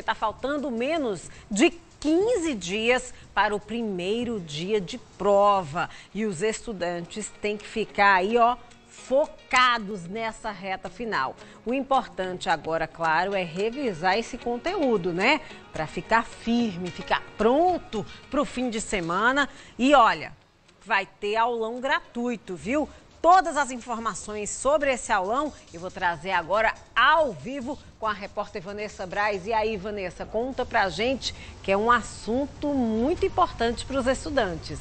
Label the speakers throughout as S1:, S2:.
S1: porque está faltando menos de 15 dias para o primeiro dia de prova. E os estudantes têm que ficar aí, ó, focados nessa reta final. O importante agora, claro, é revisar esse conteúdo, né? Para ficar firme, ficar pronto para o fim de semana. E olha, vai ter aulão gratuito, viu? todas as informações sobre esse aulão e vou trazer agora ao vivo com a repórter Vanessa Braz. E aí, Vanessa, conta pra gente que é um assunto muito importante para os estudantes.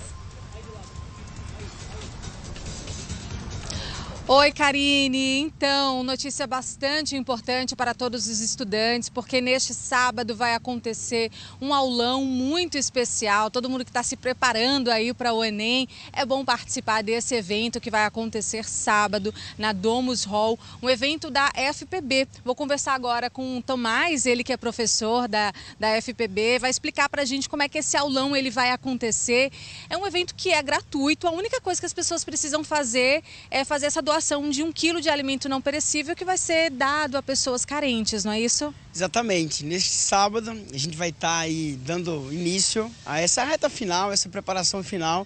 S1: Oi, Karine.
S2: Então, notícia bastante importante para todos os estudantes, porque neste sábado vai acontecer um aulão muito especial. Todo mundo que está se preparando aí para o Enem, é bom participar desse evento que vai acontecer sábado na Domus Hall, um evento da FPB. Vou conversar agora com o Tomás, ele que é professor da, da FPB, vai explicar para a gente como é que esse aulão ele vai acontecer. É um evento que é gratuito, a única coisa que as pessoas precisam fazer é fazer essa doação doação de um quilo de alimento não perecível que vai ser dado a pessoas carentes, não é isso?
S3: Exatamente. Neste sábado, a gente vai estar tá aí dando início a essa reta final, essa preparação final.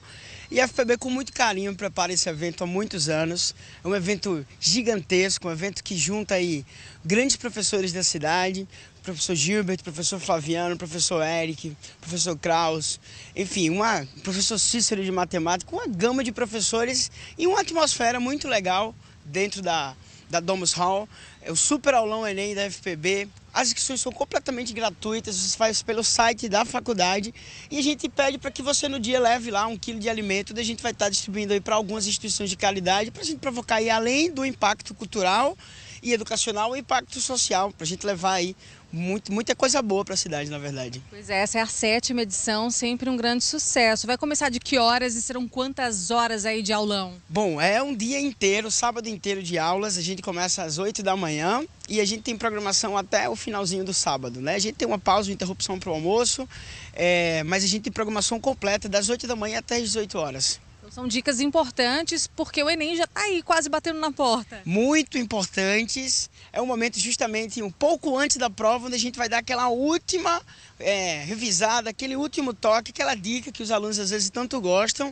S3: E a FPB, com muito carinho, prepara esse evento há muitos anos. É um evento gigantesco, um evento que junta aí grandes professores da cidade, professor Gilbert, professor Flaviano, professor Eric, professor Kraus, enfim, uma professor Cícero de matemática, uma gama de professores e uma atmosfera muito legal dentro da, da Domus Hall, é o super aulão Enem da FPB. As inscrições são completamente gratuitas, você faz pelo site da faculdade e a gente pede para que você no dia leve lá um quilo de alimento, a gente vai estar distribuindo aí para algumas instituições de qualidade para a gente provocar aí além do impacto cultural e educacional e impacto social, para a gente levar aí muito, muita coisa boa para a cidade, na verdade. Pois
S2: é, essa é a sétima edição, sempre um grande sucesso. Vai começar de que horas e serão quantas horas aí de aulão?
S3: Bom, é um dia inteiro, sábado inteiro de aulas. A gente começa às 8 da manhã e a gente tem programação até o finalzinho do sábado, né? A gente tem uma pausa, uma interrupção para o almoço, é, mas a gente tem programação completa das 8 da manhã até as 18 horas.
S2: São dicas importantes porque o Enem já está aí quase batendo na porta.
S3: Muito importantes. É um momento justamente um pouco antes da prova onde a gente vai dar aquela última é, revisada, aquele último toque, aquela dica que os alunos às vezes tanto gostam,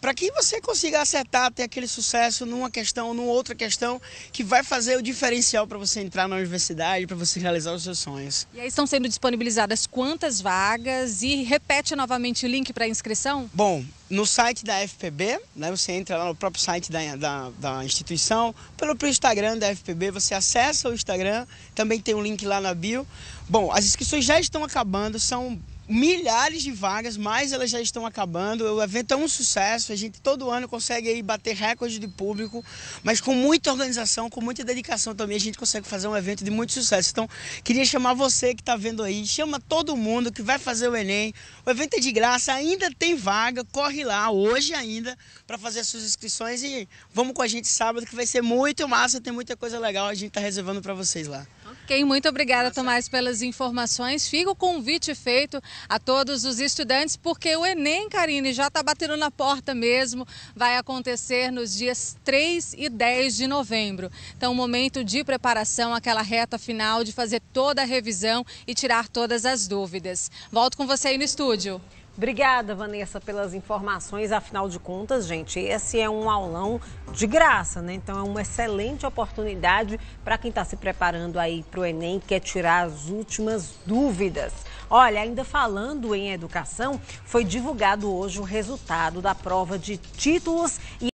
S3: para que você consiga acertar, ter aquele sucesso numa questão, numa outra questão, que vai fazer o diferencial para você entrar na universidade, para você realizar os seus sonhos.
S2: E aí estão sendo disponibilizadas quantas vagas? E repete novamente o link para inscrição?
S3: Bom, no site da FPB FPB, né? Você entra lá no próprio site da, da, da instituição, pelo Instagram da FPB, você acessa o Instagram, também tem um link lá na bio. Bom, as inscrições já estão acabando, são milhares de vagas, mas elas já estão acabando. O evento é um sucesso, a gente todo ano consegue aí bater recorde de público, mas com muita organização, com muita dedicação também, a gente consegue fazer um evento de muito sucesso. Então, queria chamar você que está vendo aí, chama todo mundo que vai fazer o Enem. O evento é de graça, ainda tem vaga, corre lá hoje ainda para fazer as suas inscrições e vamos com a gente sábado que vai ser muito massa, tem muita coisa legal, a gente está reservando para vocês lá.
S2: Quem muito obrigada, tá Tomás, pelas informações. Fica o convite feito a todos os estudantes, porque o Enem, Karine, já está batendo na porta mesmo. Vai acontecer nos dias 3 e 10 de novembro. Então, momento de preparação, aquela reta final de fazer toda a revisão e tirar
S1: todas as dúvidas. Volto com você aí no estúdio. Obrigada, Vanessa, pelas informações. Afinal de contas, gente, esse é um aulão de graça, né? Então é uma excelente oportunidade para quem está se preparando aí para o Enem e quer tirar as últimas dúvidas. Olha, ainda falando em educação, foi divulgado hoje o resultado da prova de títulos e